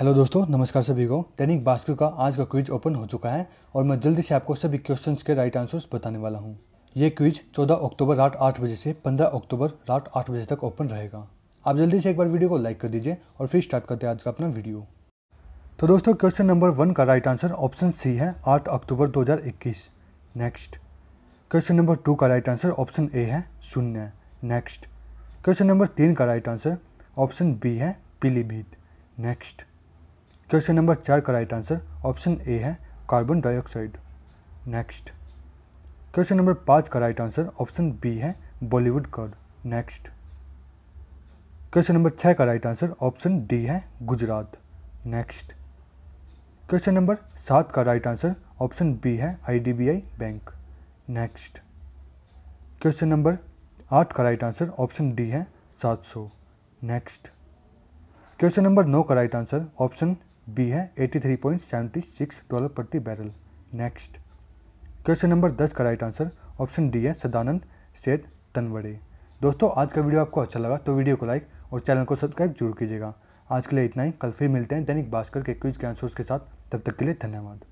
hello दोस्तों नमस्कार सभी को दैनिक भास्कर का आज का क्विज ओपन हो चुका है और मैं जल्दी से आपको सभी क्वेश्चंस के राइट आंसर्स बताने वाला हूँ ये क्विज 14 अक्टूबर रात आठ बजे से 15 अक्टूबर रात आठ बजे तक ओपन रहेगा आप जल्दी से एक बार वीडियो को लाइक कर दीजिए और फिर स्टार्ट करते हैं आज का अपना वीडियो तो दोस्तों क्वेश्चन नंबर वन का राइट आंसर ऑप्शन सी है आठ अक्टूबर दो नेक्स्ट क्वेश्चन नंबर टू का राइट आंसर ऑप्शन ए है शून्य नेक्स्ट क्वेश्चन नंबर तीन का राइट आंसर ऑप्शन बी है पीलीभीत नेक्स्ट क्वेश्चन नंबर चार का राइट आंसर ऑप्शन ए है carbon dioxide next question number पाँच का राइट आंसर ऑप्शन बी है Bollywood card next question number छः का राइट आंसर ऑप्शन डी है गुजरात नेक्स्ट क्वेश्चन नंबर सात का राइट आंसर ऑप्शन बी है IDBI bank next question number आठ का राइट आंसर ऑप्शन डी है सात सौ नेक्स्ट क्वेश्चन नंबर नौ का राइट आंसर ऑप्शन बी है eighty three point seventy six dollar प्रति बैरल नेक्स्ट क्वेश्चन नंबर दस का राइट आंसर ऑप्शन डी है सदानंद सेठ तनवड़े दोस्तों आज का वीडियो आपको अच्छा लगा तो वीडियो को लाइक और चैनल को सब्सक्राइब जरूर कीजिएगा आज के लिए इतना ही कल फिर मिलते हैं दैनिक भास्कर के क्विज के आंसर्स के साथ तब तक के लिए धन्यवाद